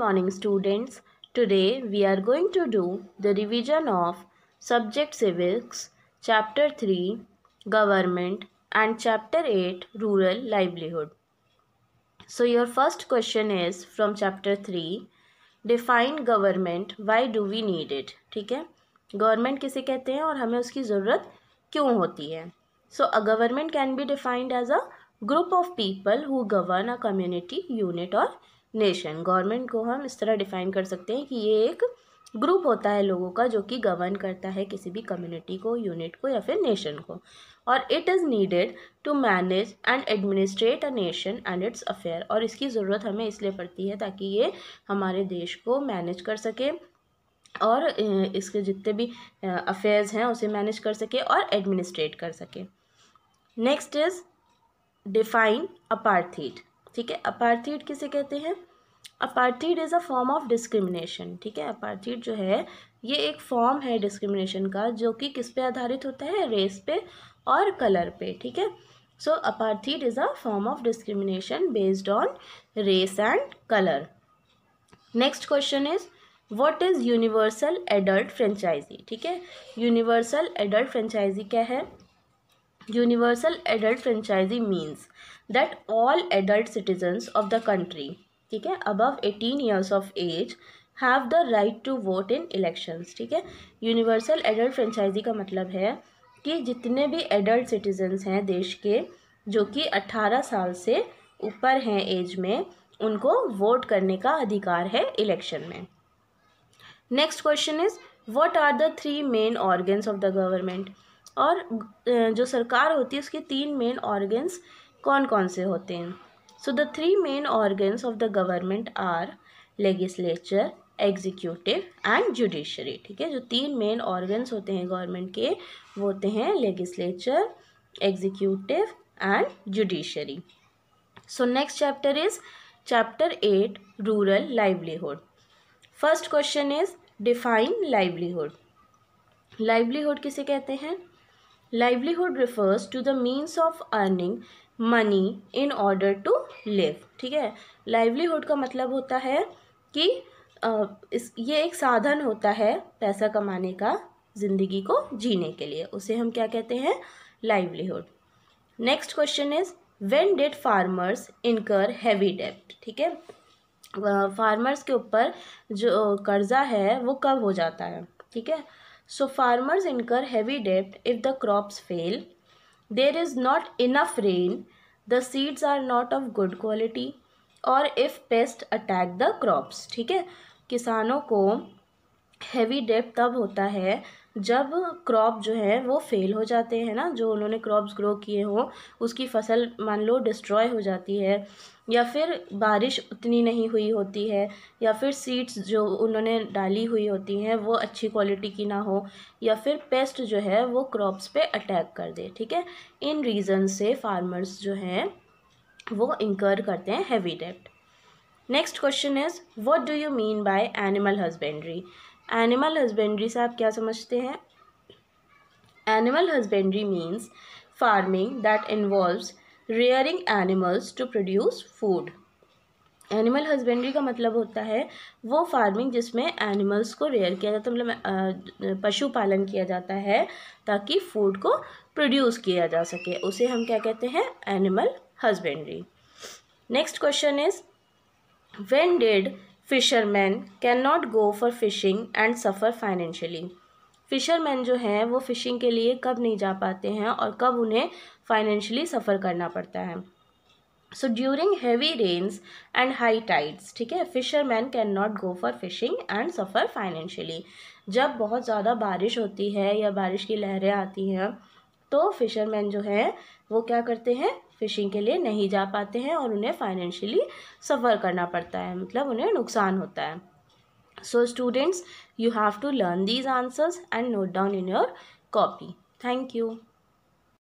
morning students. Today we are going to do the revision of subject civics chapter 3 government and chapter 8 rural livelihood. So your first question is from chapter 3 define government why do we need it theek hai government kise kehte hain aur hame uski zarurat kyon hoti hai so a government can be defined as a group of people who govern a community unit or nation government को हम इस तरह define कर सकते हैं कि ये एक ग्रुप होता है लोगों का जो कि गवर्न करता है किसी भी कम्युनिटी को यूनिट को या फिर नेशन को और it is needed to manage and administrate a nation and its affair और इसकी ज़रूरत हमें इसलिए पड़ती है ताकि ये हमारे देश को मैनेज कर सके और इसके जितने भी अफेयर्स हैं उसे मैनेज कर सके और एडमिनिस्ट्रेट कर सके नेक्स्ट इज़ डिफाइन अपार्थीट ठीक है अपार्थीट किसे कहते हैं apartheid is a form of discrimination ठीक है अपार्थीड जो है ये एक फॉर्म है डिस्क्रिमिनेशन का जो कि किस पे आधारित होता है रेस पे और कलर पे ठीक है so apartheid is a form of discrimination based on race and colour next question is what is universal adult franchise ठीक है यूनिवर्सल एडल्ट फ्रेंचाइजी क्या है universal adult franchise means that all adult citizens of the country ठीक है above eighteen years of age have the right to vote in elections ठीक है universal adult franchise का मतलब है कि जितने भी एडल्ट सिटीजन्स हैं देश के जो कि अट्ठारह साल से ऊपर हैं एज में उनको वोट करने का अधिकार है इलेक्शन में next question is what are the three main organs of the government और जो सरकार होती है उसके तीन मेन ऑर्गन्स कौन कौन से होते हैं So the three main organs of the government are legislature, executive and judiciary ठीक है जो तीन मेन ऑर्गन्स होते हैं गवर्नमेंट के वो होते हैं legislature executive and judiciary so next chapter is chapter eight rural livelihood first question is define livelihood livelihood किसे कहते हैं livelihood refers to the means of earning money in order to live ठीक है livelihood का मतलब होता है कि इस ये एक साधन होता है पैसा कमाने का ज़िंदगी को जीने के लिए उसे हम क्या कहते हैं livelihood next question is when did farmers incur heavy डेप्ट ठीक है फार्मर्स के ऊपर जो कर्जा है वो कब हो जाता है ठीक है सो फार्मर्स इनकर हैवी डेप्ट if the crops fail there is not enough rain, the seeds are not of good quality or if pest attack the crops ठीक है किसानों को heavy डेप तब होता है जब क्रॉप जो है वो फेल हो जाते हैं ना जो उन्होंने क्रॉप्स ग्रो किए हों उसकी फसल मान लो डिस्ट्रॉय हो जाती है या फिर बारिश उतनी नहीं हुई होती है या फिर सीड्स जो उन्होंने डाली हुई होती हैं वो अच्छी क्वालिटी की ना हो या फिर पेस्ट जो है वो क्रॉप्स पे अटैक कर दे ठीक है इन रीज़न से फार्मर्स जो हैं वो इंकर करते हैं हैवी डेप्ट next question is what do you mean by animal husbandry animal husbandry से आप क्या समझते हैं animal husbandry means farming that involves rearing animals to produce food animal husbandry का मतलब होता है वो फार्मिंग जिसमें एनिमल्स को रेयर किया जाता है मतलब पशुपालन किया जाता है ताकि फूड को प्रोड्यूस किया जा सके उसे हम क्या कहते हैं animal husbandry next question is when did fisherman can not go for fishing and suffer financially fisherman जो हैं वो फ़िशिंग के लिए कब नहीं जा पाते हैं और कब उन्हें फाइनेंशियली सफ़र करना पड़ता है so during heavy rains and high tides ठीक है fisherman can not go for fishing and suffer financially जब बहुत ज़्यादा बारिश होती है या बारिश की लहरें आती हैं तो फिशरमैन जो है वो क्या करते हैं फ़िशिंग के लिए नहीं जा पाते हैं और उन्हें फाइनेंशियली सफ़र करना पड़ता है मतलब उन्हें नुकसान होता है so students you have to learn these answers and note down in your copy thank you